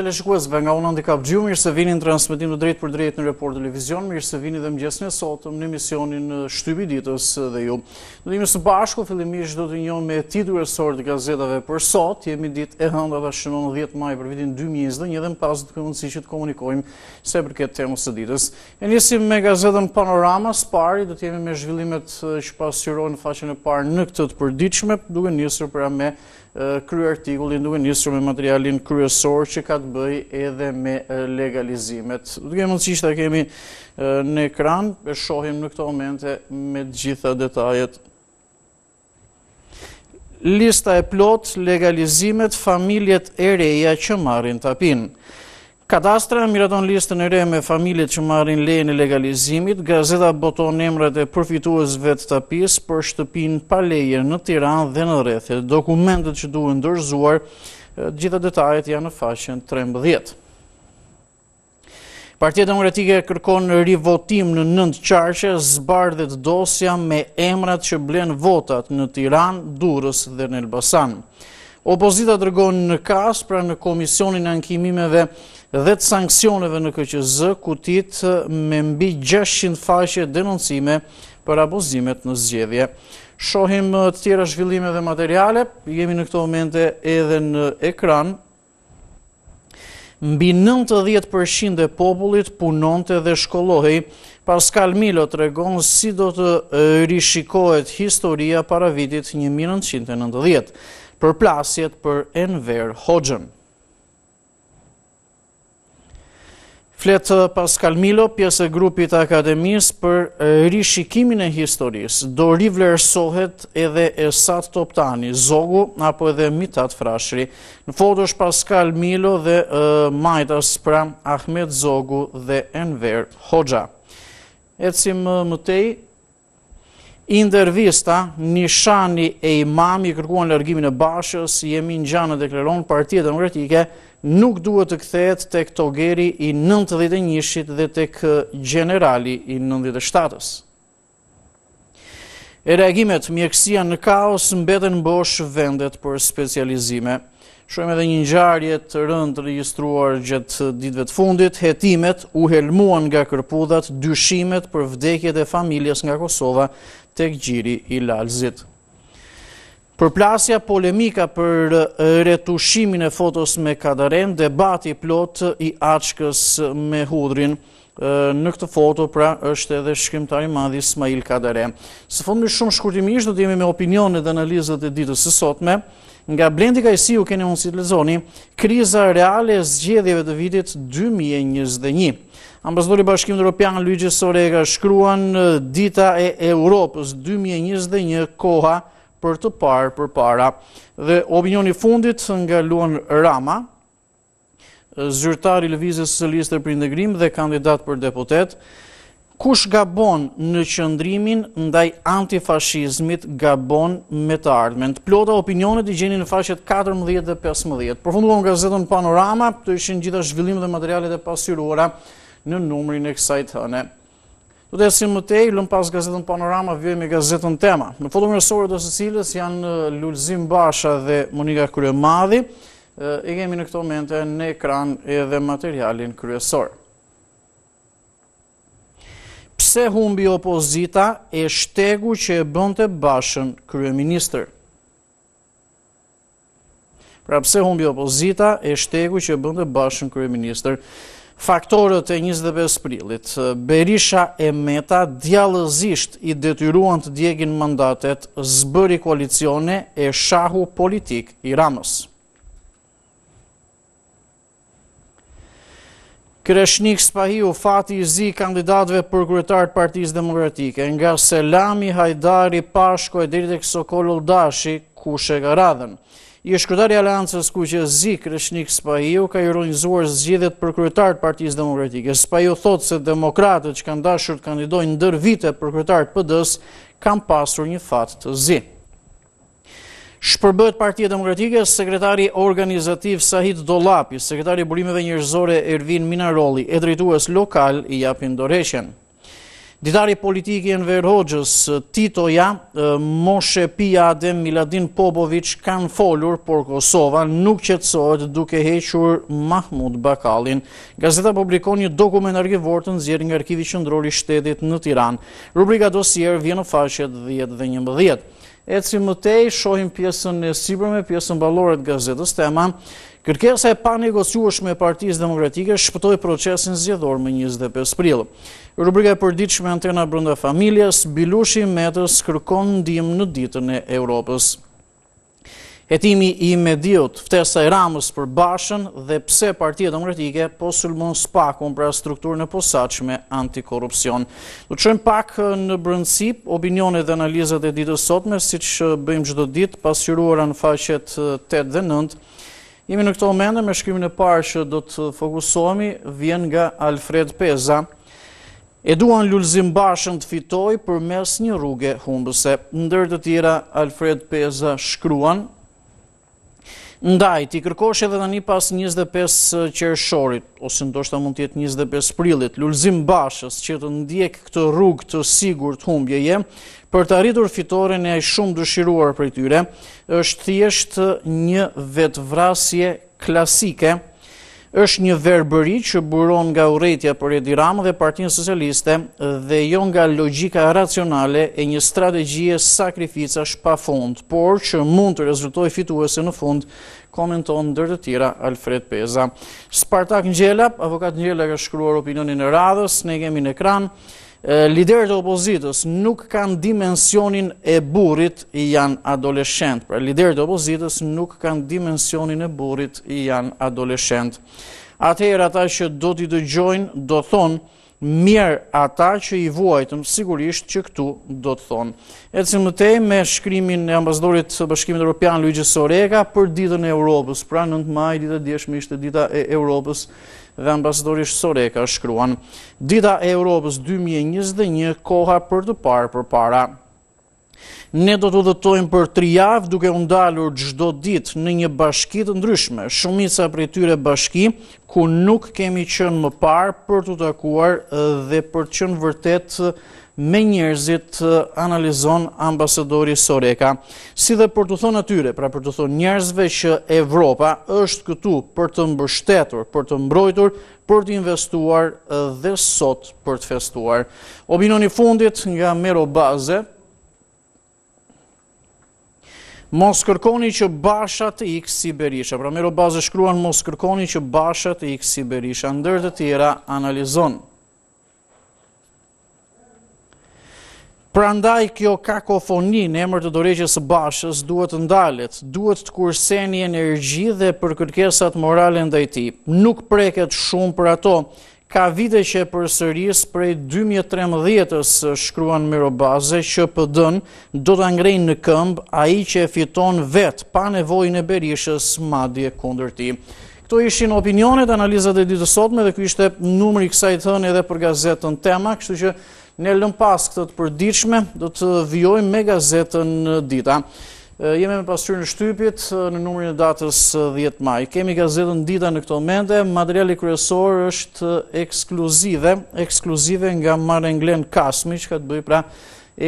teleshikuesve nga unë Andikap Gjiu, mirë se vini në transmitim të drejt për drejt në report televizion, mirë se vini dhe mgjesnë e sotëm në emisionin shtybi ditës dhe ju. Në dimë së bashku, fillimisht do të njo me titur e sorë të gazetave për sot, jemi dit e handa dhe shënon 10 maj për vitin 2021 dhe një dhe në pasë të këmënësi që të komunikojmë se për këtë temës të ditës. E njësim me gazetën Panorama, së pari do të jemi me zhvillimet që pasirojnë faqen e parë në këtët për ditëshme, duke njësër për me kryo artikullin duke njësru me materialin kryesor që ka të bëj edhe me legalizimet. Duke mundës që ishte kemi në ekran, e shohim në këto omente me gjitha detajet. Lista e plot legalizimet familjet e reja që marrin tapin. Kadastra miraton listën e re me familit që marrin lejën e legalizimit, gazeta boton emrat e përfituesve të tapis për shtëpin pa leje në Tiran dhe në rrethe. Dokumentet që duhen ndërzuar, gjitha detajet janë në faqen 13. Partia Demokratike kërkon në rivotim në nëndë qarqe, zbardhet dosja me emrat që blen votat në Tiran, Durës dhe në Elbasan. Opozita dërgon në kas, pra në Komisionin Ankimimeve Nërështë, dhe të sankcioneve në KQZ, ku tit me mbi 600 faqe denoncime për abuzimet në zgjedhje. Shohim të tjera zhvillime dhe materiale, jemi në këto momente edhe në ekran, mbi 90% e popullit punonte dhe shkollohi, Pascal Milo të regon si do të rishikohet historia para vitit 1990, për plasjet për Enver Hoxhën. Fletë Paskal Milo, pjesë e grupit akademisë për rishikimin e historisë, do rivlerësohet edhe Esat Toptani, Zogu, apo edhe Mitat Frashri. Në fotë është Paskal Milo dhe Majtas, pra Ahmed Zogu dhe Enver Hoxha. E më mëtej, indervista, nishani e imam i kërkuan lërgimin e bashës, jemi në gjanë në dekleronë partijet e mërëtike, nuk duhet të kthehet tek togeri i 91-shit dhe tek generali i 97-s. E reagimet mjekësia në kaos mbeten bosh vendet për specializime. Shojmë edhe një njarje të rënd të registruar gjithë ditve të fundit, hetimet u helmuan nga kërpudat dyshimet për vdekjet e familjes nga Kosova tek gjiri i lalzitë. Përplasja polemika për retushimin e fotos me kadaren, debati plot i aqkës me hudrin në këtë foto, pra është edhe shkrimtari madhi Ismail Kadare. Së fundë me shumë shkurtimisht, do t'jemi me opinionet dhe analizat e ditës sësotme. Nga blendi ka i si u keni unë si të lezoni, kriza reale e zgjedhjeve të vitit 2021. Ambasdori Bashkim në Europian, Luigi Sorega, shkruan dita e Europës 2021, koha për të parë për para. Dhe opinioni fundit nga Luan Rama, zyrtari Lëvizës së listë për integrim dhe kandidat për deputet, kush gabon në qëndrimin ndaj antifashizmit gabon me të ardhmen. Të plota opinionet i gjeni në fashet 14 dhe 15. Përfunduam nga zetën panorama, të ishin gjitha zhvillim dhe materialet e pasyruara në numrin e kësajtë hëne. Dhe si më te, lëm pas gazetën Panorama, vjojme gazetën Tema. Në foto mërësore dhe së cilës janë Lulzim Basha dhe Monika Kryemadhi, e kemi në këto mente në ekran edhe materialin kryesor. Pse humbi opozita e shtegu që e bënte bashën kryeministër? Pra pse humbi opozita e shtegu që e bënte bashën Pse humbi opozita e shtegu që e bënte bashën kryeministër? faktorët e 25 prillit, Berisha e Meta djallëzisht i detyruan të djegin mandatet zbëri koalicione e shahu politik i Ramës. Kreshnik Spahiu, fati i zi kandidatve për kretarët partiz demokratike, nga Selami, Hajdari, Pashko e diritek Sokollu Dashi, kushe gë radhenë i shkrytari aleancës ku që zi kreshnik Spahiu ka ironizuar zgjidhet për kërëtarët partijës demokratike. Spahiu thotë se demokratët që kanë dashur të kandidojnë ndër vite për kërëtarët pëdës, kam pasur një fatë të zi. Shpërbët partijë demokratike, sekretari organizativ Sahit Dolapi, sekretari burimeve njërzore Ervin Minaroli, e drejtuas lokal i japin doreshen. Ditari politiki Enver Hoxhës, Titoja, Moshe Pia dhe Miladin Popovic kanë folur, por Kosova nuk qëtësojt duke hequr Mahmud Bakalin. Gazeta publikon një dokument arkivort të nëzjer nga arkivit qëndrori shtetit në Tiran. Rubrika dosier vjen në fashet 10 dhe 11. E tej, shohim pjesën e sibrëme, pjesën balore të gazetës tema, Kërkesa e panegociueshme e Partisë Demokratike shpëtoi procesin zgjedhor më 25 prill. Rubrika e përditshme Antena brenda familjes Bilushi Metës kërkon ndihmë në ditën e Europës. Hetimi i mediot, ftesa e Ramës për Bashën dhe pse Partia Demokratike po sulmon spakun për strukturën e posaçme antikorrupsion. Do të qënë pak në brëndësip, opinionet dhe analizat e ditës sotme, siç bëjmë çdo ditë, pas në faqet 8 dhe 9 Jemi në këto omende, me shkrymin e parë që do të fokusohemi, vjen nga Alfred Peza. Eduan Lullzim Bashën të fitoj për mes një rrugë humbëse. Ndër të tira, Alfred Peza shkruan, Ndaj, ti kërkosh edhe dhe një pas 25 qërëshorit, ose ndoshta mund tjetë 25 prillit, lullzim bashës që të ndjek këtë rrug të sigur të humbje je, për të arritur fitore në e shumë dëshiruar për tyre, është thjesht një vetë vrasje klasike, është një verbëri që buron nga uretja për Edi Ramë dhe partinë socialiste dhe jo nga logika racionale e një strategjie sakrifica shpa fund, por që mund të rezultoj fituese në fund, komenton dërë të tira Alfred Peza. Spartak Njela, avokat Njela ka shkruar opinionin e radhës, ne kemi në ekranë, liderët e opozitës nuk kanë dimensionin e burit i janë adoleshent. Pra, liderët e opozitës nuk kanë dimensionin e burit i janë adoleshent. Atëherë ata që do t'i dëgjojnë, do thonë, mirë ata që i vuajtëm, sigurisht që këtu do të thonë. E cimë të tej me shkrymin e ambazdorit të bashkimit Europian Luigi Soreka për ditën e Europës, pra 9 maj, ditë e djeshme ishte dita e Europës, dhe ambasadori Shsoreka shkruan Dita e Europës 2021 koha për të parë për para. Ne do të dhëtojmë për tri javë duke undalur gjdo dit në një bashkit ndryshme, shumica për e tyre bashki ku nuk kemi qënë më parë për të takuar dhe për qënë vërtet me njerëzit analizon ambasadori Soreka, si dhe për të thonë atyre, pra për të thonë njerëzve që Evropa është këtu për të mbështetur, për të mbrojtur, për të investuar dhe sot për të festuar. Obinoni fundit nga Mero Baze, Mos kërkoni që bashat i kësi berisha, pra mero bazë shkruan mos kërkoni që bashat i kësi berisha, ndër të tjera analizonë. Pra ndaj kjo kakofoni në emër të doreqës bashës duhet të ndalet, duhet të kurseni energji dhe për kërkesat morale ndaj ti. Nuk preket shumë për ato. Ka vite që për sërjis prej 2013-ës shkruan Baze që pëdën do të angrejnë në këmbë a i që fiton vetë pa nevojnë e berishës madje kunder ti. Këto ishin opinionet, analizat e ditësotme dhe kështë e numëri kësa i thënë edhe për gazetën tema, kështu që Në pas këtë përdiqme, do të vjojmë me gazetën dita. Jeme me pasur në shtypit në numërin e datës 10 maj. Kemi gazetën dita në këto mende, materiali kërësor është ekskluzive, ekskluzive nga Marenglen Kasmi, që ka të bëjë pra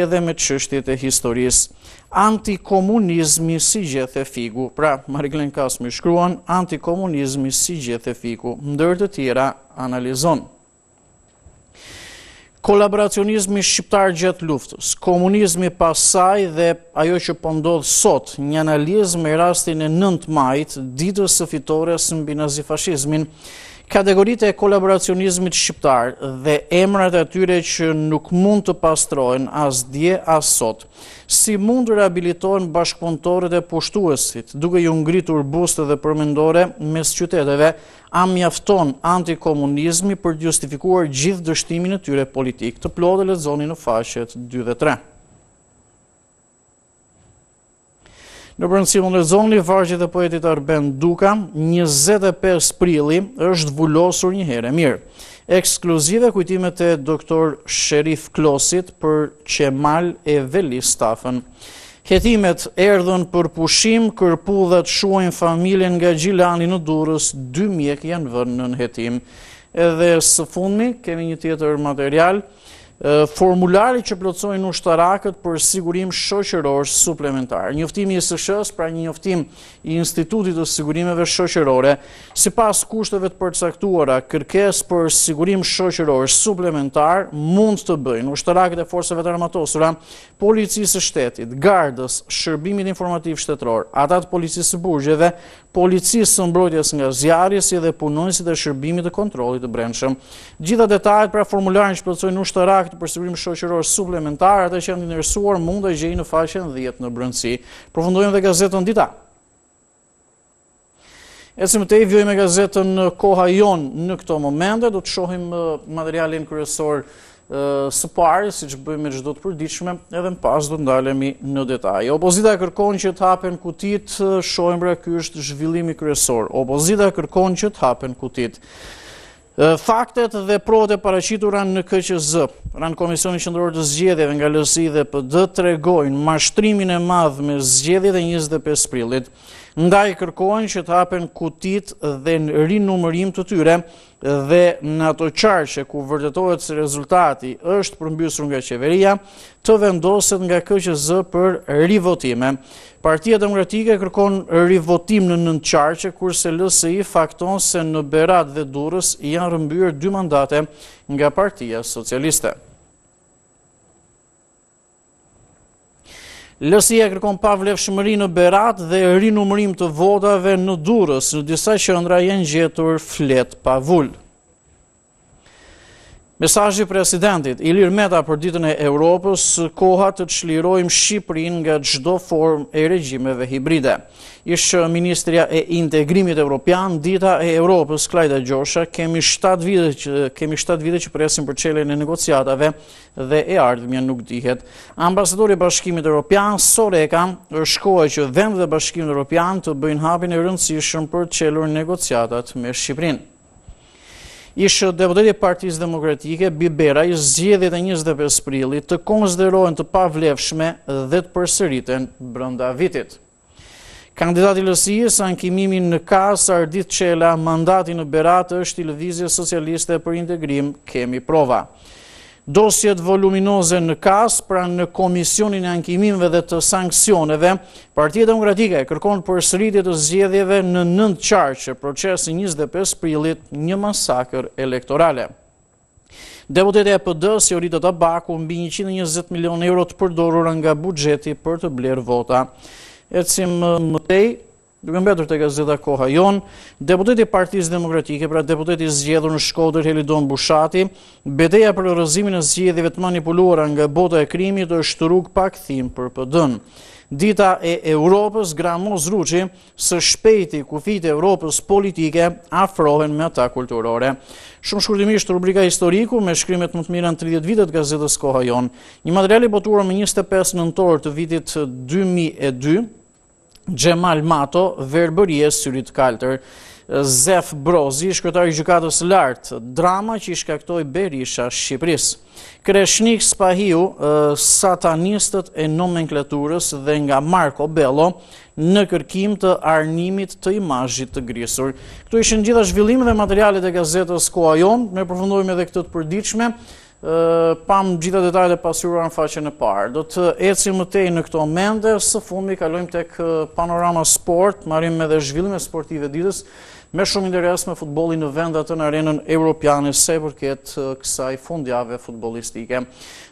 edhe me qështit e historisë. Antikomunizmi si gjithë e figu, pra Marenglen Kasmi shkruan, antikomunizmi si gjithë e figu, ndër të tjera analizon. Kolaboracionizmi shqiptar gjatë luftës, komunizmi pasaj dhe ajo që pëndodhë po sot, një analizm e rastin e 9 majtë, ditës së fitore së mbinazifashizmin, kategorite e kolaboracionizmit shqiptar dhe emrat e tyre që nuk mund të pastrojnë as dje as sot, si mund të rehabilitojnë bashkëpontorët e pushtuesit, duke ju ngritur buste dhe përmendore mes qyteteve, a mjafton antikomunizmi për justifikuar gjithë dështimin e tyre politik të plodhe le zoni në fashet 2 dhe 3. Në përëndësimën e zoni, vargjit e poetit Arben Duka, 25 prili është vullosur një herë e mirë. Ekskluzive kujtimet e doktor Sherif Klosit për qemal e veli stafën. Ketimet erdhën për pushim, kërpu dhe të shuajnë familjen nga Gjilani në durës, dy mjek janë vërnë në në hetim. Edhe së fundmi, kemi një tjetër material, formulari që plotsojnë ushtarakët për sigurim shoqëror suplementar. Njoftimi i sëshës, s pra një njoftim i Institutit të Sigurimeve Shoqërore, sipas kushteve të përcaktuara, kërkesë për sigurim shoqëror suplementar mund të bëjnë ushtarakët e forceve të armatosura, policisë së shtetit, gardës, shërbimit informativ shtetror, ata të policisë burgjeve, policisë së mbrojtjes nga zjarje si dhe punonësit dhe shërbimit dhe kontrolit të brendshëm. Gjitha detajt pra formularin që përcojnë në shtërak të përstërim shqoqëror suplementar, atë që janë nërësuar mund dhe gjejnë në faqen 10 në brëndësi. Profundojnë dhe gazetën dita. E si më te i me gazetën koha jonë në këto momente, do të shohim eh, materialin kërësorë, së pari, si që bëjmë e gjithë do të përdiqme, edhe në pas do të ndalemi në detaj. Opozita kërkon që të hapen kutit, shojmëre kështë zhvillimi kryesor. Opozita kërkon që të hapen kutit. Faktet dhe prote paracitura në KQZ, rranë Komisioni Qëndërorë të Zgjedeve nga Lësi dhe PD, tregojnë mashtrimin e madhë me Zgjedeve 25 prillit, nda i kërkojnë që të hapen kutit dhe në rinumërim të tyre dhe në ato qarqe ku vërdetohet se rezultati është përmbysur nga qeveria të vendoset nga KQZ për rivotime. Partia Demokratike kërkon rivotim në nën qarqe kurse LSI fakton se në Berat dhe Durës janë rëmbyrë dy mandate nga Partia Socialiste. Lësia kërkon pa vlefshmëri në Berat dhe rinumërim të votave në Durës, në disa qëndra jenë gjetur flet pa Mesajji presidentit, Ilir Meta për ditën e Europës, koha të të shlirojmë Shqiprin nga gjdo form e regjimeve hibride. Ishë Ministria e Integrimit Europian, dita e Europës, Klajda Gjosha, kemi 7 vide që presim për qele në negociatave dhe e ardhëmja nuk dihet. Ambasadori Bashkimit Europian, Soreka, është koha që vend dhe Bashkimit Europian të bëjnë hapin e rëndësishëm për qelur në negociatat me Shqiprin ishë deputetit partijës demokratike, Bibera, i zjedit e 25 prilit të konsiderohen të pavlefshme dhe të përsëriten brënda vitit. Kandidati lësijës, ankimimin në kas, ardit qela, mandati në berat është i lëvizje socialiste për integrim, kemi prova dosjet voluminoze në kas, pra në komisionin e ankimimve dhe të sankcioneve, partijet demokratike e kërkon për sëritit të zjedhjeve në nëndë qarqë, që 25 prilit një masakër elektorale. Deputete e pëdës, si oritë të baku mbi 120 milion eurot përdorur nga bugjeti për të blerë vota. E cimë mëtej, duke mbetur të gazeta koha jon, deputeti partiz demokratike, pra deputeti zgjedhur në shkodër Helidon Bushati, bedeja për rëzimin e zgjedhive të manipuluara nga bota e krimit është rrug pak thim për pëdën. Dita e Europës, Gramoz Ruqi, së shpejti kufit e Europës politike, afrohen me ata kulturore. Shumë shkurtimisht rubrika historiku me shkrimet më të mirën 30 vitet gazetës koha jon. Një materiali botuar me 25 nëntorë të vitit 2002, Gjemal Mato, Verberie, Syrit Kalter, Zef Brozi, i gjukatës lartë, drama që i shkaktoj Berisha, Shqipëris. Kreshnik Spahiu, satanistët e nomenklaturës dhe nga Marko Bello, në kërkim të arnimit të imajit të grisur. Këtu ishën gjitha zhvillim dhe materialet e gazetës Koajon, me përfundojme dhe këtët përdiqme, pam gjitha detajet e në faqen e parë. Do të ecim më tej në këto mende, së fundi kalojmë tek panorama sport, marim me dhe zhvillime sportive ditës, me shumë interes me futboli në vendat të në arenën europiane se përket kësaj fundjave futbolistike.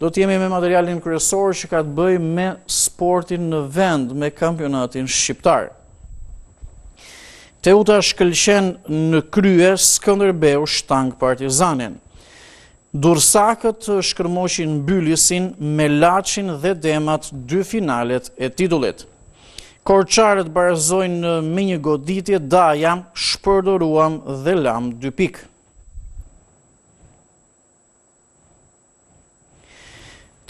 Do të jemi me materialin kërësorë që ka të bëj me sportin në vend, me kampionatin shqiptarë. Teuta shkëllqen në krye Skëndërbeu Shtang Partizanin. Dursakët shkërmoshin bëllisin me lachin dhe demat dy finalet e titullet. Korqarët barëzojnë në minjë goditje, da jam shpërdoruam dhe lam dy pikë.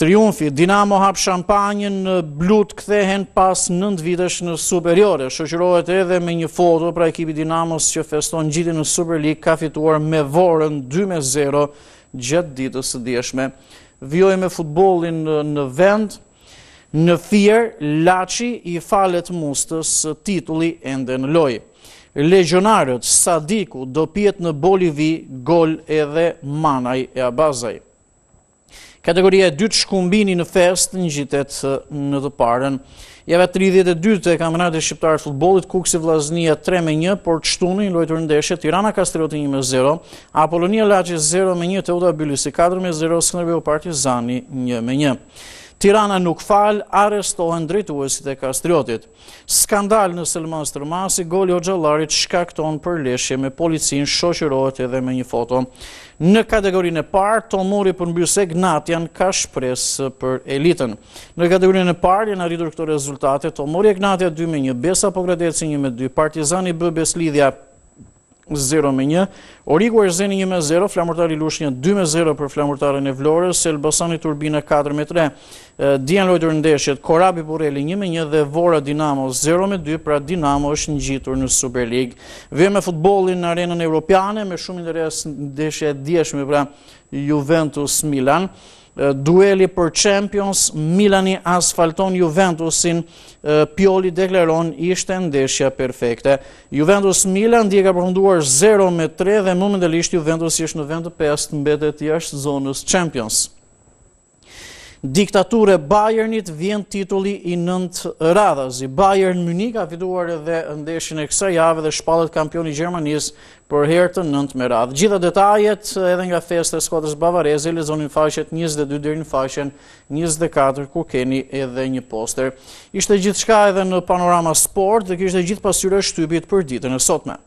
Triumfi, Dinamo hapë shampanjën në blut këthehen pas nënd vitesh në superiore. Shëqyrojët edhe me një foto pra ekipi Dinamos që feston gjithi në Super League ka fituar me vorën 2-0 në gjëtë ditës së djeshme. Vjoj me futbolin në vend, në fjerë, laci i falet mustës titulli ende në lojë. Legionarët Sadiku do pjetë në Bolivi gol edhe manaj e abazaj. Kategoria e dytë shkumbini në fest në gjithet në të parën. Jave 32 e kamenat e shqiptarë e futbolit, ku vlaznia 3 me një, por qëtunin, lojtë rëndeshe, Tirana Kastriot 1 me 0, Apolonia Lachis, 0 me 1, Teuda Bilisi 4 me 0, Sënërbeo Parti Zani 1 me 1. Tirana nuk fal, arestohen drejtuesit e kastriotit. Skandal në Selmas Tërmasi, goli o shkakton për leshje me policin shoqërohet edhe me një foto. Në kategorinë e parë, Tomori për mbyse janë ka shpresë për elitën. Në kategorinë e parë, janë arritur këto rezultate, Tomori e Gnatia 2 me 1, Besa Pogradeci 1 me 2, Partizani B, Beslidhja 0 me 1, Origu Erzeni 1 me 0, Flamurtari Lushnja 2 me 0 për Flamurtarën e Vlorës, Elbasani Turbina 4 me 3, Dian Lojtër Ndeshjet, Korabi Burelli 1 me 1 dhe Vora Dinamo 0 me 2, pra Dinamo është në gjitur në Super League. Vem futbolin në arenën europiane, me shumë interes në ndeshje djeshme pra Juventus Milan, dueli për Champions, Milani asfalton Juventusin, Pioli dekleron ishte ndeshja perfekte. Juventus Milan di ka përfunduar 0-3 dhe momentalisht Juventus ishte në vend të 5 mbetet jashtë zonës Champions diktature Bayernit vjen titulli i nënt radhazi. Bayern Munich ka fituar edhe ndeshin e kësaj jave dhe shpallet kampion i Gjermanis për herë të nënt me radhë. Gjitha detajet edhe nga feste e skuadrës bavareze lezonin faqet 22 deri në faqen 24 ku keni edhe një poster. Ishte gjithçka edhe në panorama sport dhe kishte gjithë pasyre shtypit për ditën e sotme.